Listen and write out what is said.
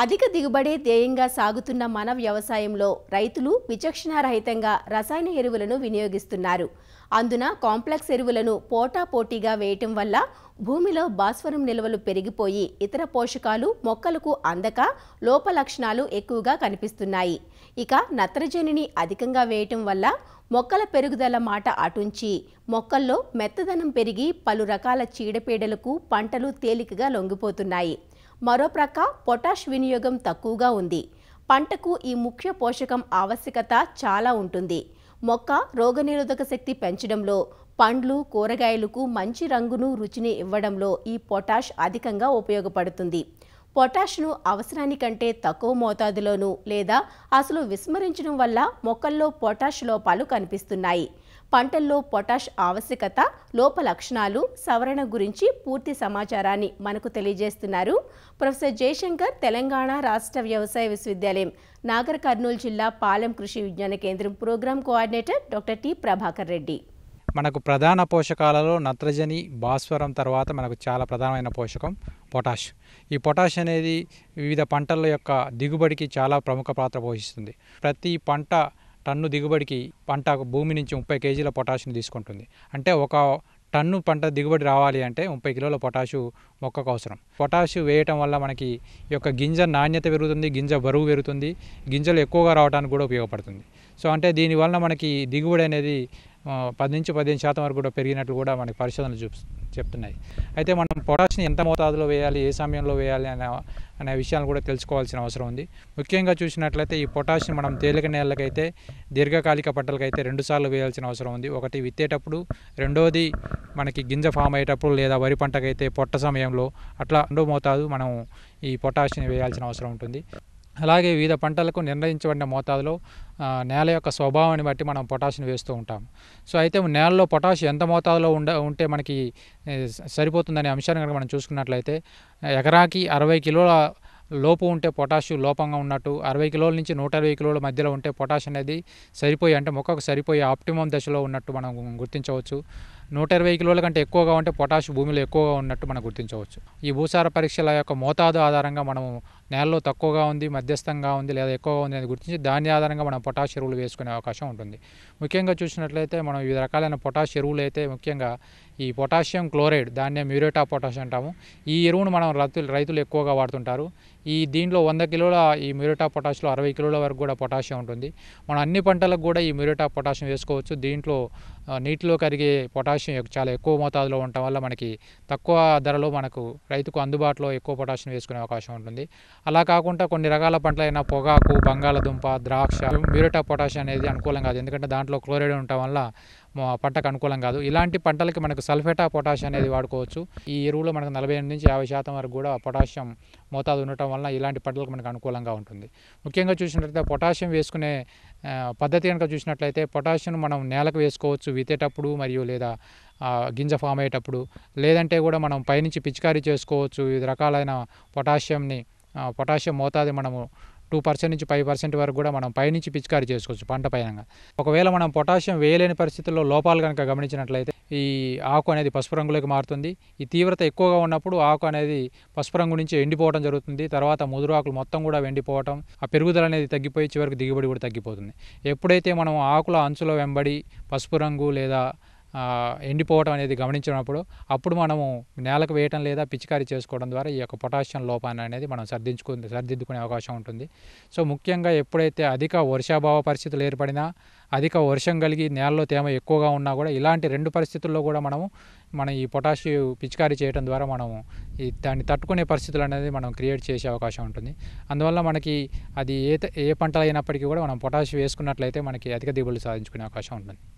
అధిక దిగుబడి ధ్యేయంగా సాగుతున్న మన వ్యవసాయంలో రైతులు విచక్షణారహితంగా రసాయన ఎరువులను వినియోగిస్తున్నారు అందున కాంప్లెక్స్ ఎరువులను పోటా పోటీగా వేయటం వల్ల భూమిలో భాస్వరం నిల్వలు పెరిగిపోయి ఇతర పోషకాలు మొక్కలకు అందక లోపలక్షణాలు ఎక్కువగా కనిపిస్తున్నాయి ఇక నత్రజనిని అధికంగా వేయటం వల్ల మొక్కల పెరుగుదల మాట అటుంచి మొక్కల్లో మెత్తదనం పెరిగి పలు రకాల చీడపీడలకు పంటలు తేలికగా లొంగిపోతున్నాయి మరోప్రక్క పొటాష్ వినియోగం తక్కువగా ఉంది పంటకు ఈ ముఖ్య పోషకం ఆవశ్యకత చాలా ఉంటుంది మొక్క రోగనిరోధక శక్తి పెంచడంలో పండ్లు కూరగాయలకు మంచి రంగును రుచిని ఇవ్వడంలో ఈ పొటాష్ అధికంగా ఉపయోగపడుతుంది పొటాష్ను అవసరానికంటే తక్కువ మోతాదులోనూ లేదా అసలు విస్మరించడం వల్ల మొక్కల్లో పొటాష్ లోపాలు కనిపిస్తున్నాయి పంటల్లో పొటాష్ ఆవశ్యకత లోప లక్షణాలు సవరణ గురించి పూర్తి సమాచారాన్ని మనకు తెలియజేస్తున్నారు ప్రొఫెసర్ జయశంకర్ తెలంగాణ రాష్ట్ర వ్యవసాయ విశ్వవిద్యాలయం నాగర్ కర్నూలు జిల్లా Palem Krishi Vignana Kendram programme coordinator doctor T Prabhakar Reddy మనకు ప్రధాన పోషకాలలో నత్రజని భాస్వరం తర్వాత మనకు చాలా ప్రధానమైన పోషకం పొటాష్ ఈ పొటాష్ అనేది వివిధ పంటల యొక్క దిగుబడికి చాలా ప్రముఖ పాత్ర పోషిస్తుంది ప్రతి పంట టన్ను దిగుబడికి పంట భూమి నుంచి ముప్పై కేజీల పొటాషియం తీసుకుంటుంది అంటే ఒక టన్ను పంట దిగుబడి రావాలి అంటే ముప్పై కిలోల పొటాషు మొక్కకు అవసరం పొటాషు వేయటం వల్ల మనకి ఈ యొక్క గింజ నాణ్యత పెరుగుతుంది గింజ బరువు పెరుగుతుంది గింజలు ఎక్కువగా రావడానికి కూడా ఉపయోగపడుతుంది సో అంటే దీనివల్ల మనకి దిగుబడి అనేది పది నుంచి పదిహేను శాతం వరకు కూడా పెరిగినట్లు కూడా మనకి పరిశోధనలు చూపు చెప్తున్నాయి అయితే మనం పొటాషియం ఎంత మోతాదులో వేయాలి ఏ సమయంలో వేయాలి అనే అనే విషయాలను కూడా తెలుసుకోవాల్సిన అవసరం ఉంది ముఖ్యంగా చూసినట్లయితే ఈ పొటాషియం మనం తేలిక నేలకైతే దీర్ఘకాలిక పంటలకైతే రెండుసార్లు వేయాల్సిన అవసరం ఉంది ఒకటి విత్తేటప్పుడు రెండోది మనకి గింజ ఫామ్ అయ్యేటప్పుడు లేదా వరి పంటకైతే పొట్ట సమయంలో అట్లా రెండో మోతాదు మనం ఈ పొటాషియం వేయాల్సిన అవసరం ఉంటుంది అలాగే వివిధ పంటలకు నిర్ణయించబడిన మోతాదులో నేల యొక్క స్వభావాన్ని బట్టి మనం పొటాషియం వేస్తూ ఉంటాం సో అయితే నేలలో పొటాషియం ఎంత మోతాదులో ఉండ ఉంటే మనకి సరిపోతుందనే అంశాన్ని కనుక మనం చూసుకున్నట్లయితే ఎకరాకి అరవై కిలోల లోపు ఉంటే పొటాషియం లోపంగా ఉన్నట్టు అరవై కిలోల నుంచి నూట అరవై కిలోల మధ్యలో ఉంటే పొటాషియం అనేది సరిపోయే అంటే మొక్కకు సరిపోయే ఆప్టిమం దశలో ఉన్నట్టు మనం గుర్తించవచ్చు నూట ఇరవై కిలోల కంటే ఎక్కువగా ఉంటే పొటాష్ భూమిలో ఎక్కువగా ఉన్నట్టు మనం గుర్తించవచ్చు ఈ భూసార పరీక్షల యొక్క మోతాదు ఆధారంగా మనము నేలలో తక్కువగా ఉంది మధ్యస్థంగా ఉంది లేదా ఎక్కువగా ఉంది అని గుర్తించి దాని ఆధారంగా మనం పొటాష్ ఎరువులు వేసుకునే అవకాశం ఉంటుంది ముఖ్యంగా చూసినట్లయితే మనం వివిధ రకాలైన పొటాష్ ఎరువులు అయితే ముఖ్యంగా ఈ పొటాషియం క్లోరైడ్ దాన్నే మ్యూరేటా పొటాషియం పొటాష్ అంటాము ఈ ఎరువును మనం రైతులు రైతులు ఎక్కువగా వాడుతుంటారు ఈ దీంట్లో వంద కిలోల ఈ మ్యూరేటా పొటాషియంలో పొటాష్లో అరవై కిలోల వరకు కూడా పొటాషియం ఉంటుంది మనం అన్ని పంటలకు కూడా ఈ మ్యూరేటా పొటాషియం వేసుకోవచ్చు దీంట్లో నీటిలో కరిగే పొటాషియం చాలా ఎక్కువ మోతాదులో ఉండటం వల్ల మనకి తక్కువ ధరలో మనకు రైతుకు అందుబాటులో ఎక్కువ పొటాషియం వేసుకునే అవకాశం ఉంటుంది అలా కాకుండా కొన్ని రకాల పంటలైన పొగాకు బంగాళదుంప ద్రాక్ష మ్యూరేటా పొటాషియం అనేది అనుకూలంగా ఎందుకంటే దాంట్లో క్లోరైడ్ ఉండటం వల్ల పంటకు అనుకూలం కాదు ఇలాంటి పంటలకి మనకు సల్ఫేటా పొటాష్ అనేది వాడుకోవచ్చు ఈ ఎరువులో మనకు నలభై ఎనిమిది నుంచి యాభై శాతం వరకు కూడా పొటాషియం మోతాదు ఉండటం వల్ల ఇలాంటి పంటలకు మనకు అనుకూలంగా ఉంటుంది ముఖ్యంగా చూసినట్లయితే పొటాషియం వేసుకునే పద్ధతి కనుక చూసినట్లయితే పొటాషియం మనం నేలకు వేసుకోవచ్చు వితేటప్పుడు మరియు లేదా గింజ ఫామ్ అయ్యేటప్పుడు లేదంటే కూడా మనం పైనుంచి పిచికారీ చేసుకోవచ్చు వివిధ రకాలైన పొటాషియంని పొటాషియం మోతాదు మనము టూ పర్సెంట్ నుంచి ఫైవ్ పర్సెంట్ వరకు కూడా మనం పైనుంచి పిచికారీ చేసుకోవచ్చు పంట పైన ఒకవేళ మనం పొటాషియం వేయలేని పరిస్థితుల్లో లోపాలు కనుక గమనించినట్లయితే ఈ ఆకు అనేది పసుపు రంగులోకి మారుతుంది ఈ తీవ్రత ఎక్కువగా ఉన్నప్పుడు ఆకు అనేది పసుపు రంగు నుంచి ఎండిపోవడం జరుగుతుంది తర్వాత ముదురు ఆకులు మొత్తం కూడా ఎండిపోవటం ఆ పెరుగుదల అనేది తగ్గిపోయి చివరికి దిగుబడి కూడా తగ్గిపోతుంది ఎప్పుడైతే మనం ఆకుల అంచులో వెంబడి పసుపు రంగు లేదా ఎండిపోవడం అనేది గమనించినప్పుడు అప్పుడు మనము నేలకు వేయటం లేదా పిచికారీ చేసుకోవడం ద్వారా ఈ యొక్క పొటాషియం లోపాన్ని అనేది మనం సర్దించుకు సర్దిద్దుకునే అవకాశం ఉంటుంది సో ముఖ్యంగా ఎప్పుడైతే అధిక వర్షాభావ పరిస్థితులు ఏర్పడినా అధిక వర్షం కలిగి నేలలో తేమ ఎక్కువగా ఉన్నా కూడా ఇలాంటి రెండు పరిస్థితుల్లో కూడా మనము మనం ఈ పొటాషి పిచికారీ చేయడం ద్వారా మనము ఈ దాన్ని తట్టుకునే పరిస్థితులు అనేది మనం క్రియేట్ చేసే అవకాశం ఉంటుంది అందువల్ల మనకి అది ఏ ఏ పంటలు అయినప్పటికీ కూడా మనం పొటాషి వేసుకున్నట్లయితే మనకి అధిక దిగుబడులు సాధించుకునే అవకాశం ఉంటుంది